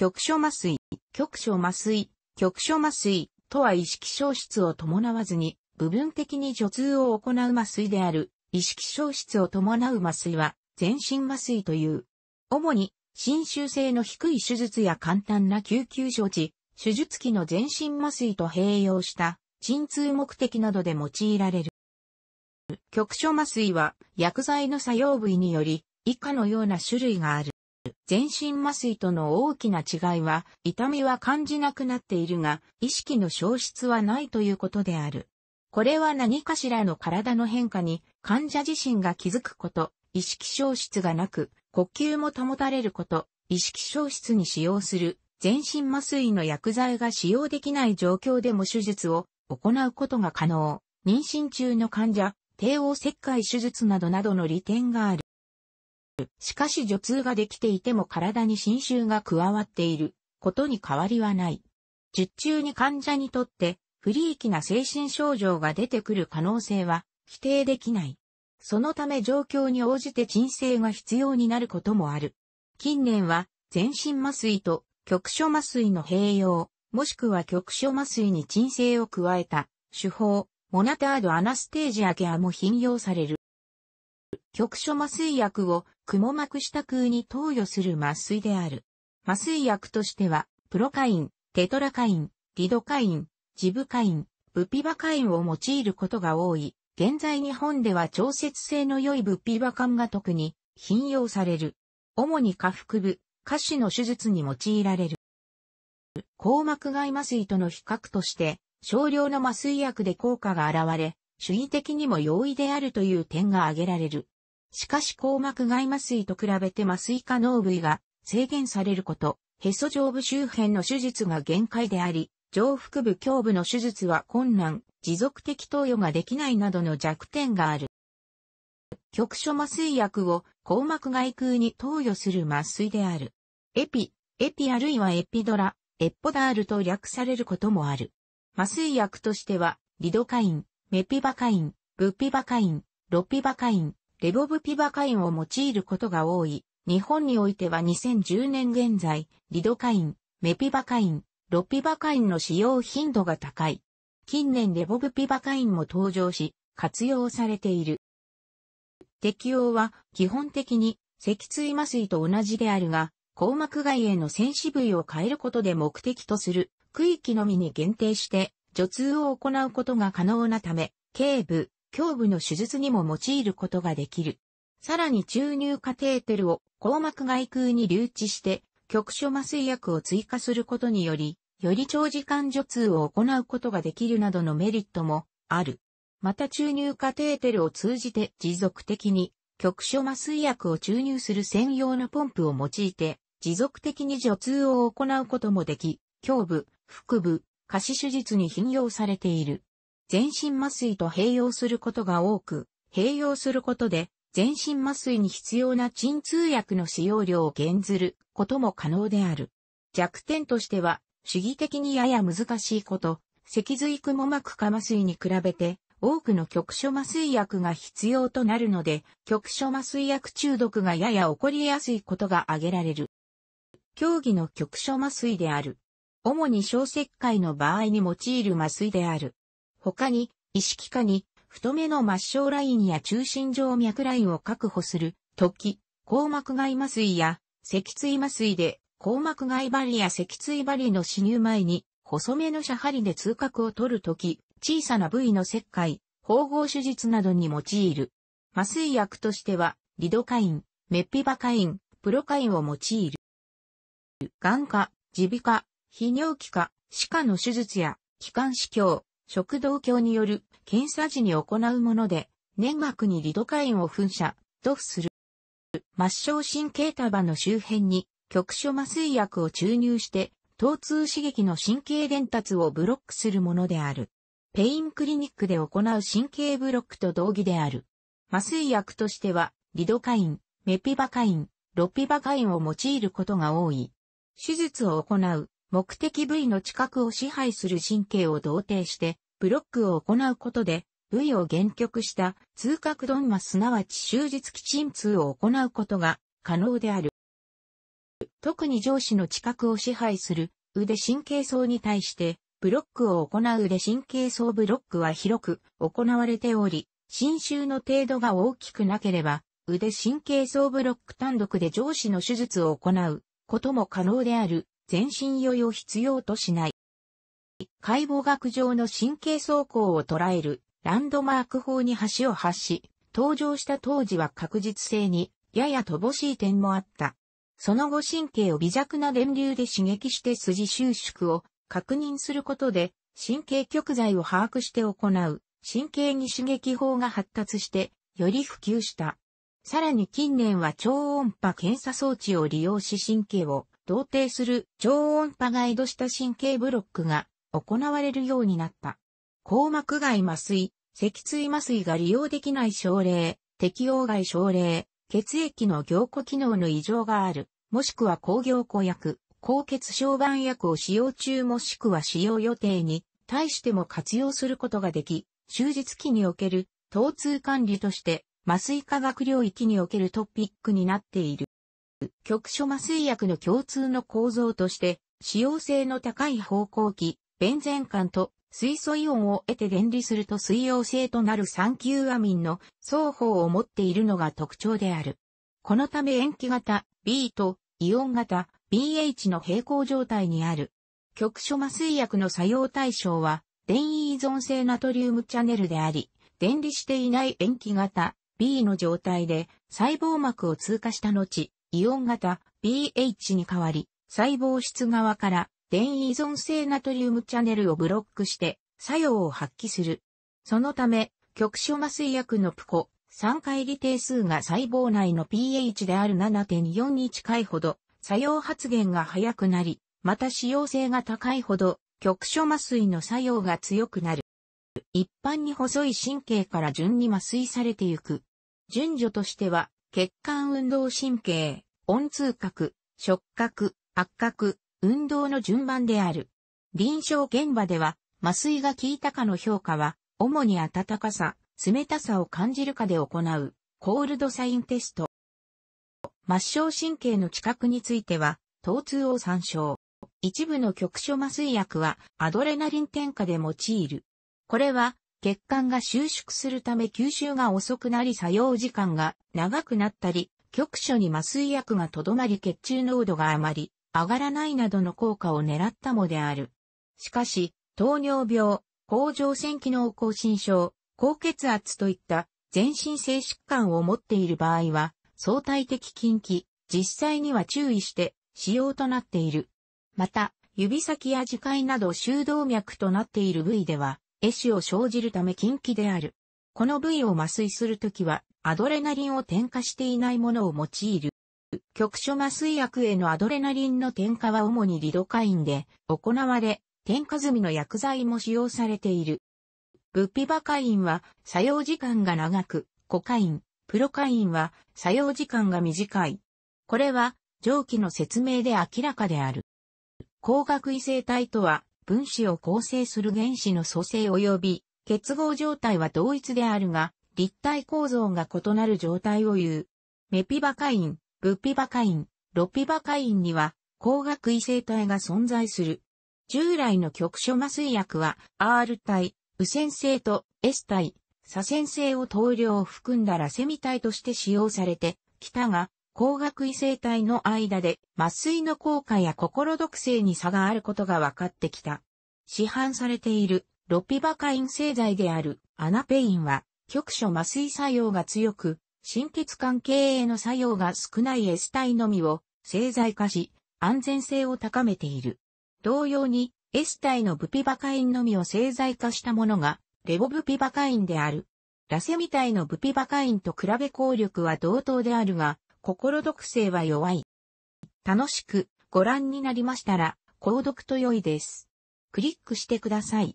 局所麻酔、局所麻酔、局所麻酔とは意識消失を伴わずに、部分的に除痛を行う麻酔である、意識消失を伴う麻酔は、全身麻酔という。主に、侵襲性の低い手術や簡単な救急処置、手術期の全身麻酔と併用した鎮痛目的などで用いられる。局所麻酔は薬剤の作用部位により以下のような種類がある。全身麻酔との大きな違いは、痛みは感じなくなっているが、意識の消失はないということである。これは何かしらの体の変化に患者自身が気づくこと、意識消失がなく、呼吸も保たれること、意識消失に使用する全身麻酔の薬剤が使用できない状況でも手術を行うことが可能。妊娠中の患者、帝王切開手術などなどの利点がある。しかし除痛ができていても体に侵襲が加わっていることに変わりはない。術中に患者にとって不利益な精神症状が出てくる可能性は否定できない。そのため状況に応じて鎮静が必要になることもある。近年は全身麻酔と局所麻酔の併用、もしくは局所麻酔に鎮静を加えた手法、モナタードアナステージアケアも頻用される。局所麻酔薬を雲膜下空に投与する麻酔である。麻酔薬としては、プロカイン、テトラカイン、リドカイン、ジブカイン、ブピバカインを用いることが多い。現在日本では調節性の良いブピバカンが特に頻用される。主に下腹部、下肢の手術に用いられる。硬膜外麻酔との比較として、少量の麻酔薬で効果が現れ、主義的にも容易であるという点が挙げられる。しかし硬膜外麻酔と比べて麻酔化脳部位が制限されること、へそ上部周辺の手術が限界であり、上腹部胸部の手術は困難、持続的投与ができないなどの弱点がある。局所麻酔薬を硬膜外空に投与する麻酔である。エピ、エピあるいはエピドラ、エッポダールと略されることもある。麻酔薬としては、リドカイン、メピバカイン、ブピバカイン、ロピバカイン、レボブピバカインを用いることが多い。日本においては2010年現在、リドカイン、メピバカイン、ロピバカインの使用頻度が高い。近年レボブピバカインも登場し、活用されている。適用は基本的に脊椎麻酔と同じであるが、硬膜外への線士部位を変えることで目的とする区域のみに限定して、除痛を行うことが可能なため、頸部、胸部の手術にも用いることができる。さらに注入カテーテルを硬膜外空に留置して、局所麻酔薬を追加することにより、より長時間除痛を行うことができるなどのメリットもある。また注入カテーテルを通じて持続的に局所麻酔薬を注入する専用のポンプを用いて持続的に除痛を行うこともでき、胸部、腹部、下肢手術に頻用されている。全身麻酔と併用することが多く、併用することで全身麻酔に必要な鎮痛薬の使用量を減ずることも可能である。弱点としては、主義的にやや難しいこと、脊髄雲膜下麻酔に比べて、多くの局所麻酔薬が必要となるので、局所麻酔薬中毒がやや起こりやすいことが挙げられる。競技の局所麻酔である。主に小石灰の場合に用いる麻酔である。他に、意識下に、太めの末梢ラインや中心上脈ラインを確保する、時、硬膜外麻酔や、脊椎麻酔で、硬膜外針や脊椎針の侵入前に、細めの車針で通覚を取るとき、小さな部位の切開、縫合手術などに用いる。麻酔薬としては、リドカイン、メッピバカイン、プロカインを用いる。眼科、耳鼻科、泌尿器科、歯科の手術や、気管支鏡、食道鏡による検査時に行うもので、粘膜にリドカインを噴射、塗布する。末梢神経束の周辺に局所麻酔薬を注入して、疼痛刺激の神経伝達をブロックするものである。ペインクリニックで行う神経ブロックと同義である。麻酔薬としては、リドカイン、メピバカイン、ロピバカインを用いることが多い。手術を行う目的部位の近くを支配する神経を同定して、ブロックを行うことで、部位を限局した通覚ドンマすなわち終日基鎮痛を行うことが可能である。特に上司の近くを支配する腕神経層に対して、ブロックを行う腕神経層ブロックは広く行われており、侵襲の程度が大きくなければ、腕神経層ブロック単独で上司の手術を行うことも可能である全身酔いを必要としない。解剖学上の神経走行を捉えるランドマーク法に橋を発し、登場した当時は確実性にやや乏しい点もあった。その後神経を微弱な電流で刺激して筋収縮を確認することで神経極剤を把握して行う神経に刺激法が発達してより普及した。さらに近年は超音波検査装置を利用し神経を同定する超音波ガイドした神経ブロックが行われるようになった。硬膜外麻酔、脊椎麻酔が利用できない症例、適用外症例、血液の凝固機能の異常がある、もしくは抗凝固薬、高血小板薬を使用中もしくは使用予定に対しても活用することができ、終日期における疼痛管理として麻酔科学領域におけるトピックになっている。局所麻酔薬の共通の構造として、使用性の高い方向器、ベンゼン管と水素イオンを得て電離すると水溶性となる酸球アミンの双方を持っているのが特徴である。このため塩基型 B とイオン型 BH の平行状態にある。局所麻酔薬の作用対象は、電位依存性ナトリウムチャネルであり、電離していない塩基型 B の状態で細胞膜を通過した後、イオン型 pH に変わり、細胞質側から電依存性ナトリウムチャネルをブロックして作用を発揮する。そのため、局所麻酔薬のプコ、3回離定数が細胞内の pH である7.4に近いほど、作用発現が早くなり、また使用性が高いほど、局所麻酔の作用が強くなる。一般に細い神経から順に麻酔されていく。順序としては、血管運動神経、温通覚、触覚、圧覚、運動の順番である。臨床現場では、麻酔が効いたかの評価は、主に暖かさ、冷たさを感じるかで行う、コールドサインテスト。末梢神経の知覚については、疼痛を参照。一部の局所麻酔薬は、アドレナリン添加で用いる。これは、血管が収縮するため吸収が遅くなり作用時間が長くなったり、局所に麻酔薬がとどまり血中濃度があまり上がらないなどの効果を狙ったもである。しかし、糖尿病、甲状腺機能亢進症、高血圧といった全身性疾患を持っている場合は、相対的禁忌、実際には注意して使用となっている。また、指先や耳介など周動脈となっている部位では、壊死を生じるため禁忌である。この部位を麻酔するときは、アドレナリンを添加していないものを用いる。局所麻酔薬へのアドレナリンの添加は主にリドカインで行われ、添加済みの薬剤も使用されている。ブピバカインは作用時間が長く、コカイン、プロカインは作用時間が短い。これは上記の説明で明らかである。光学異性体とは分子を構成する原子の組成及び結合状態は同一であるが、立体構造が異なる状態を言う。メピバカイン、ブピバカイン、ロピバカインには、光学異性体が存在する。従来の局所麻酔薬は、R 体、右線性と S 体、左線性を了を含んだらセミ体として使用されてきたが、光学異性体の間で麻酔の効果や心毒性に差があることが分かってきた。市販されているロピバカイン製剤であるアナペインは局所麻酔作用が強く、心血管経営の作用が少ない S 体のみを製剤化し、安全性を高めている。同様に S 体のブピバカインのみを製剤化したものがレボブピバカインである。ラセミ体のブピバカインと比べ効力は同等であるが、心毒性は弱い。楽しくご覧になりましたら、購読と良いです。クリックしてください。